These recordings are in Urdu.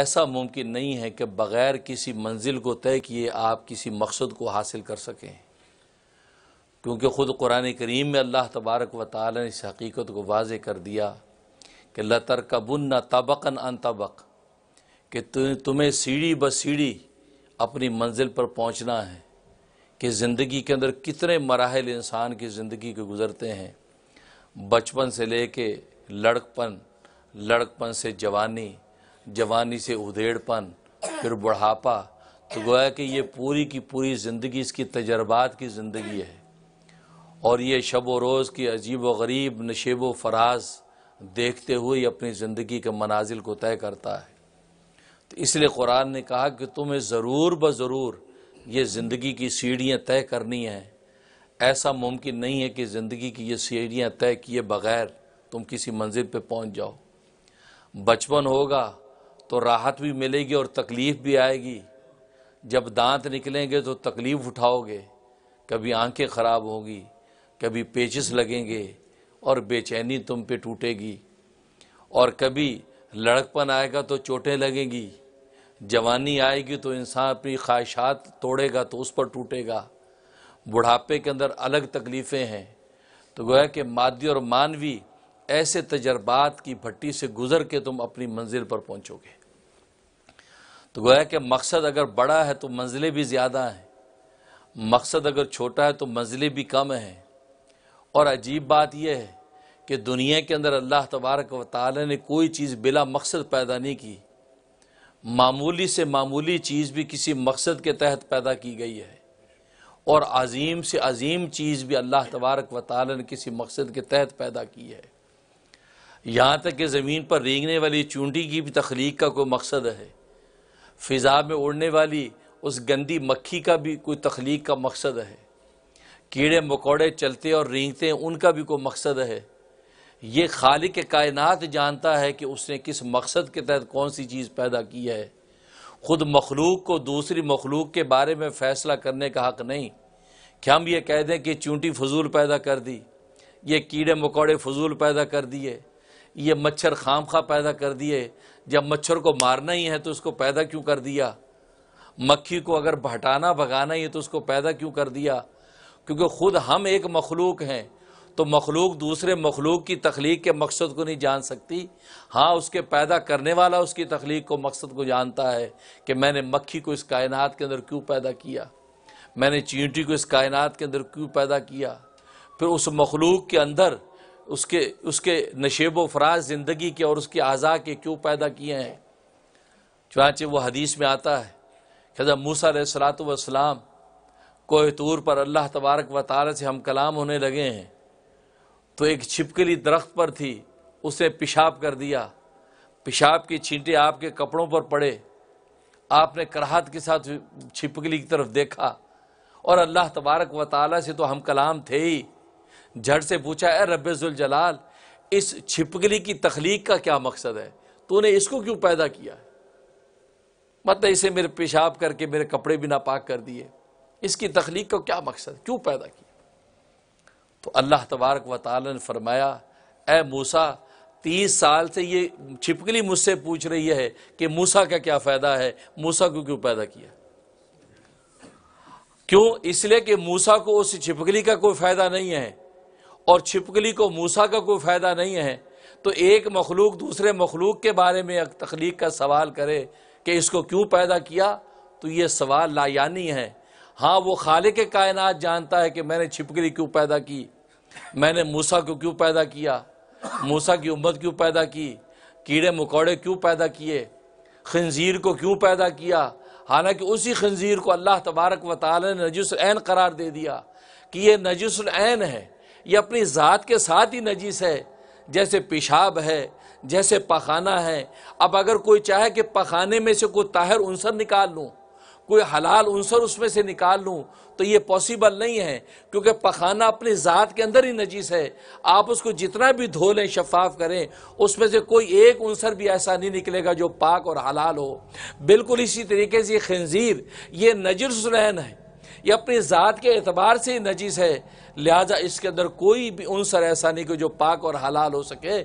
ایسا ممکن نہیں ہے کہ بغیر کسی منزل کو طے کیے آپ کسی مقصد کو حاصل کر سکیں کیونکہ خود قرآن کریم میں اللہ تبارک و تعالی نے اس حقیقت کو واضح کر دیا کہ لَتَرْكَبُنَّ نہ تبق نہ ان کہ تمہیں سیڑھی بہ سیڑھی اپنی منزل پر پہنچنا ہے کہ زندگی کے اندر کتنے مراحل انسان کی زندگی کے گزرتے ہیں بچپن سے لے کے لڑکپن لڑکپن سے جوانی جوانی سے ادھیڑ پن پھر بڑھاپا تو گویا کہ یہ پوری کی پوری زندگی اس کی تجربات کی زندگی ہے اور یہ شب و روز کی عجیب و غریب نشیب و فراز دیکھتے ہوئے اپنی زندگی کے منازل کو طے کرتا ہے تو اس لیے قرآن نے کہا کہ تمہیں ضرور بضرور یہ زندگی کی سیڑھیاں طے کرنی ہیں ایسا ممکن نہیں ہے کہ زندگی کی یہ سیڑھیاں طے کیے بغیر تم کسی منزل پہ پہنچ جاؤ بچپن ہوگا تو راحت بھی ملے گی اور تکلیف بھی آئے گی جب دانت نکلیں گے تو تکلیف اٹھاؤ گے کبھی آنکھیں خراب ہوں گی کبھی پیچس لگیں گے اور بے چینی تم پہ ٹوٹے گی اور کبھی لڑک پن آئے گا تو چوٹیں لگیں گی جوانی آئے گی تو انسان اپنی خواہشات توڑے گا تو اس پر ٹوٹے گا بڑھاپے کے اندر الگ تکلیفیں ہیں تو گویا کہ مادی اور مانوی ایسے تجربات کی بھٹی سے گزر کے تم اپنی منزل پر پہنچو گے تو گویا کہ مقصد اگر بڑا ہے تو منزلیں بھی زیادہ ہیں مقصد اگر چھوٹا ہے تو منزلے بھی کم ہیں اور عجیب بات یہ ہے کہ دنیا کے اندر اللہ تبارک و تعالی نے کوئی چیز بلا مقصد پیدا نہیں کی معمولی سے معمولی چیز بھی کسی مقصد کے تحت پیدا کی گئی ہے اور عظیم سے عظیم چیز بھی اللہ تبارک و تعالی نے کسی مقصد کے تحت پیدا کی ہے یہاں تک کہ زمین پر رینگنے والی چونٹی کی بھی تخلیق کا کوئی مقصد ہے فضا میں اڑنے والی اس گندی مکھی کا بھی کوئی تخلیق کا مقصد ہے کیڑے مکوڑے چلتے اور رینگتے ہیں ان کا بھی کوئی مقصد ہے یہ خالق کائنات جانتا ہے کہ اس نے کس مقصد کے تحت کون سی چیز پیدا کی ہے خود مخلوق کو دوسری مخلوق کے بارے میں فیصلہ کرنے کا حق نہیں کہ ہم یہ کہہ دیں کہ چونٹی فضول پیدا کر دی یہ کیڑے مکوڑے فضول پیدا کر دیے یہ مچھر خام خواہ پیدا کر دیے جب مچھر کو مارنا ہی ہے تو اس کو پیدا کیوں کر دیا مکھی کو اگر بھٹانا بھگانا ہی ہے تو اس کو پیدا کیوں کر دیا کیونکہ خود ہم ایک مخلوق ہیں تو مخلوق دوسرے مخلوق کی تخلیق کے مقصد کو نہیں جان سکتی ہاں اس کے پیدا کرنے والا اس کی تخلیق کو مقصد کو جانتا ہے کہ میں نے مکھی کو اس کائنات کے اندر کیوں پیدا کیا میں نے چینٹی کو اس کائنات کے اندر کیوں پیدا کیا پھر اس مخلوق کے اندر اس کے اس کے نشیب و فراز زندگی کے اور اس کے اعضاء کے کیوں پیدا کیے ہیں چنانچہ وہ حدیث میں آتا ہے کہ موسیٰ علیہ السلاۃ والسلام کوہ طور پر اللہ تبارک و تعالی سے ہم کلام ہونے لگے ہیں تو ایک چھپکلی درخت پر تھی اسے پیشاب کر دیا پیشاب کی چھینٹیں آپ کے کپڑوں پر پڑے آپ نے کراہت کے ساتھ چھپکلی کی طرف دیکھا اور اللہ تبارک و تعالیٰ سے تو ہم کلام تھے ہی جھڑ سے پوچھا اے رب الجلال اس چھپکلی کی تخلیق کا کیا مقصد ہے تو نے اس کو کیوں پیدا کیا ہے مطلب اسے میرے پیشاب کر کے میرے کپڑے بھی ناپاک کر دیے اس کی تخلیق کا کیا مقصد کیوں پیدا کیا تو اللہ تبارک و تعالی نے فرمایا اے موسا تیس سال سے یہ چھپکلی مجھ سے پوچھ رہی ہے کہ موسا کا کیا فائدہ ہے موسا کو کیوں پیدا کیا کیوں اس لیے کہ موسا کو اس چھپکلی کا کوئی فائدہ نہیں ہے اور چھپکلی کو موسا کا کوئی فائدہ نہیں ہے تو ایک مخلوق دوسرے مخلوق کے بارے میں ایک تخلیق کا سوال کرے کہ اس کو کیوں پیدا کیا تو یہ سوال لا یعنی ہے ہاں وہ خالق کائنات جانتا ہے کہ میں نے چھپکلی کیوں پیدا کی میں نے موسا کو کیوں پیدا کیا موسا کی امت کیوں پیدا کی کیڑے مکوڑے کیوں پیدا کیے خنزیر کو کیوں پیدا کیا حالانکہ اسی خنزیر کو اللہ تبارک و تعالی نے نجس العین قرار دے دیا کہ یہ نجس العین ہے یہ اپنی ذات کے ساتھ ہی نجیس ہے جیسے پیشاب ہے جیسے پخانہ ہے اب اگر کوئی چاہے کہ پخانے میں سے کوئی طاہر عنصر نکال لوں کوئی حلال عنصر اس میں سے نکال لوں تو یہ پاسبل نہیں ہے کیونکہ پخانہ اپنی ذات کے اندر ہی نجیس ہے آپ اس کو جتنا بھی دھو لیں شفاف کریں اس میں سے کوئی ایک عنصر بھی ایسا نہیں نکلے گا جو پاک اور حلال ہو بالکل اسی طریقے سے یہ خنزیر یہ نجرس رہن ہے یہ اپنی ذات کے اعتبار سے نجیس ہے لہٰذا اس کے اندر کوئی بھی انصر ایسا نہیں کہ جو پاک اور حلال ہو سکے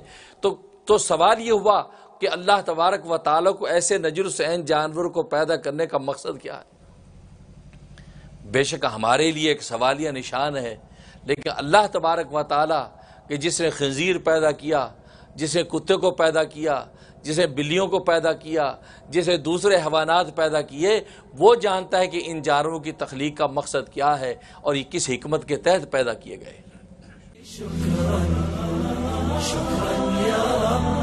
تو سوال یہ ہوا کہ اللہ تبارک و تعالیٰ کو ایسے نجر سین جانور کو پیدا کرنے کا مقصد کیا ہے بے شک ہمارے لیے ایک سوالیہ نشان ہے لیکن اللہ تبارک و تعالیٰ کہ جس نے خنزیر پیدا کیا جسے کتے کو پیدا کیا جسے بلیوں کو پیدا کیا جسے دوسرے حیوانات پیدا کیے وہ جانتا ہے کہ ان جانوروں کی تخلیق کا مقصد کیا ہے اور یہ کس حکمت کے تحت پیدا کیے گئے